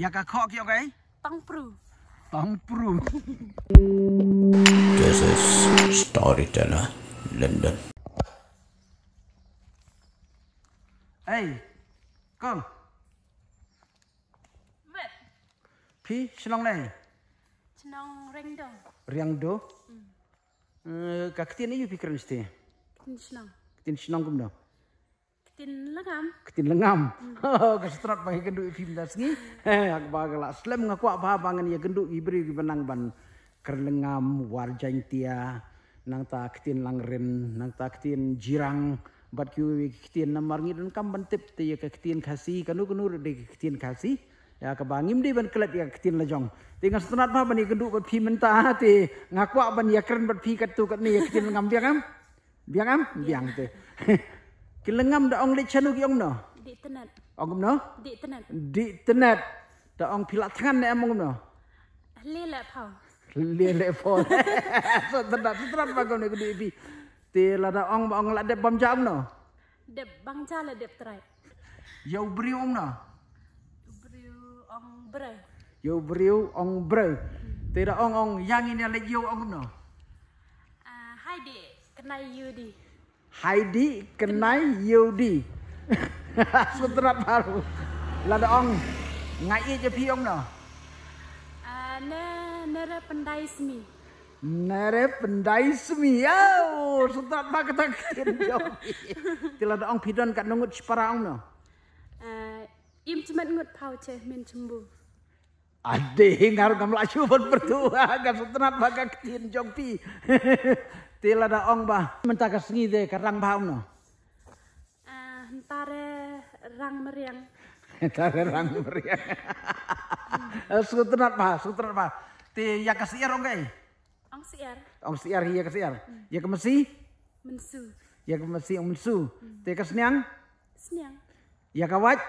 Ya ka khok ki okay? Tong pru. Tong pru. This is storyteller London. Hey. Kom. Wei. Pi chnong nai. Chnong reng do. Reng hmm. do. Eh, ka ktien ni yu pikran sti. Tin chnong. Tin chnong kum do. Ketin lengam. Ketin lengam. Hmm. Kasih pakai genduk film minta sengi. Aku bawa lah. Selam ngaku apa bangan ia genduk ibu benang ban. Kerlengam warjain tia. Nang tak ketin langren. Nang tak ketin jirang. Bat kiu ketin nama ngi dan kam bentip, Tia ketin kasih. Kanu kanu dek ketin kasih. Ya kebangim dia ban kelat ia ketin lejong. Tengah setenat apa ban ya genduk bat pi menta hati. Ngaku apa ban ya keren bat pi kat tu kat ni ketin lengam. Biang kam? Biang kam? Biang tu. Kelengam da ong lek chanu ki ong no? Dik tenat. Ong kum no? Dik tenat. Dik tenat. Da ong pilak tangan ne among kum no? Lek lek pao. Lek lek pao. So tenat, tenat pa kum ne kudu ipi. Ti la da ong ba ong lak dek bom cha ong no? Dek bang cha la dek terai. Ya ubriu ong no? Ubriu ong bre. Ya ubriu ong bre. Ti da ong ong yang ini lek yu ong kum no? Ah, hai dek, kenai yu dek. Heidi Kenai Yudi. Sutra baru. Lada ong ngai ye piong no. Ana nara pandai semi. Nara pandai semi. Yo, sutra ba kata kian yo. Tilada ong pidon kat nungut separa ong no. Im cemat ngut pau ceh min cembu. Ade, hingar ngam laju pun bertuah. Gak setenat baga ketin jongpi. Tila da ong ba. Minta ke sengi deh ke rang bau no. Entare ah, eh, rang meriang. Entare eh, rang meriang. Sutenat eh, bah, sutenat bah. Ti ya ke siar ong gai? Ong siar. Ong siar hiya ke siar. Ya ke mesi? Mensu. Ya ke mesi ong mensu. Ti ke seniang? Seniang. Ya ke wat?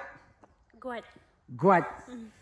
Guat. Guat. Guat. Mm.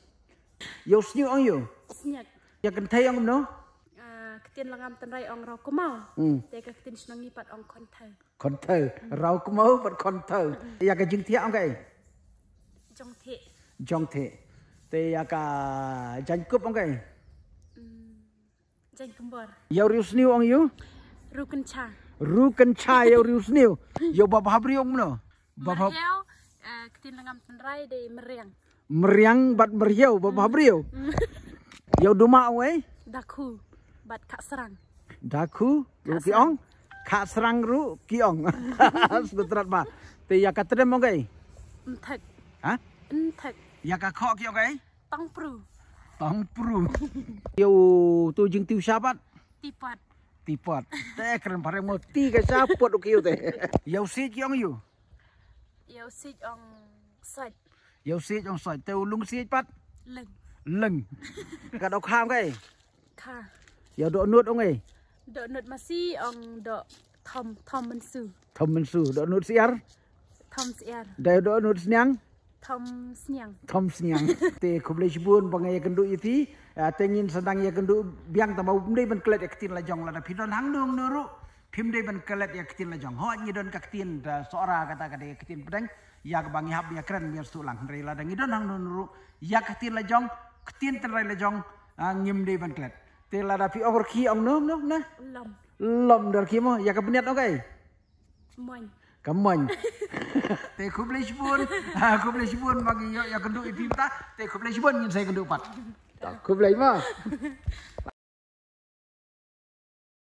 យកស្ញូអងយូស្ញាក់យកកន្ធៃអងកំណោខ្ទៀនលងំតនរៃអងរកមកតែក៏ខ្ទៀនស្នងនេះបាត់អងខុនទៅខុនទៅរកមកបាត់ខុនទៅយ៉ាកជឹងធៀអងកែចង់ធៀចង់ធៀតែយ៉ាកចាញ់គប់អងកែចាញ់កំបរយោរីស្នីវអងយូរូកិនឆារូកិនឆាយោរីស្នីវយោបបហាប់រីអងណោបបហាប់ខ្ទៀនលងំតនរៃដែលមរៀង meriang bat meriau bat mabriau. Mm. Mm. Yau duma awe? Eh? Daku bat kak serang. Daku ru kiong, kak serang ru kiong. Sebetulat ba. Tapi ya kat terima gay. Entek. Hah? Entek. Ya kak kok kiong gay? Eh? Tang pru. Tang pru. Yau tu jeng tiu sabat. Tipat. Tipat. Teh keren pareng mau ti ke sabat ukiu teh. Yau si kiong yu. Yau si kiong sat. yếu xí trong sỏi tiêu lung xí bắt lừng lừng cả đọc ham cái kha yếu độ nuốt ông ấy độ nuốt mà xí ông độ thom thom mình sử thom mình sử độ nuốt xí ăn thom xí ăn đây độ nuốt nhang thom nhang thom nhang thì không lấy buôn bằng ngày cần đủ ý tí à, tên nhìn sang đang ngày cần đủ biang tao mau đây mình kẹt tin là dòng là đã phi nó nắng đường nữa rồi phim day ban kelet ya ketin lajong ho nyi don kak tin da sora kata kada ya ketin pedang ya bang ihap ya keren mir sulang rei la dang idon hang non ru ya ketin lajong ketin ten rei lajong ah, ngim day ban kelet te la da pi over ki ong nom nom na lom lom dar ki mo ya ka bniat okai moin kamon te ku bleh sibun aku ha, bleh sibun bagi yo ya kenduk ipi ta te ku bleh sibun nyin saya kenduk pat ku bleh ma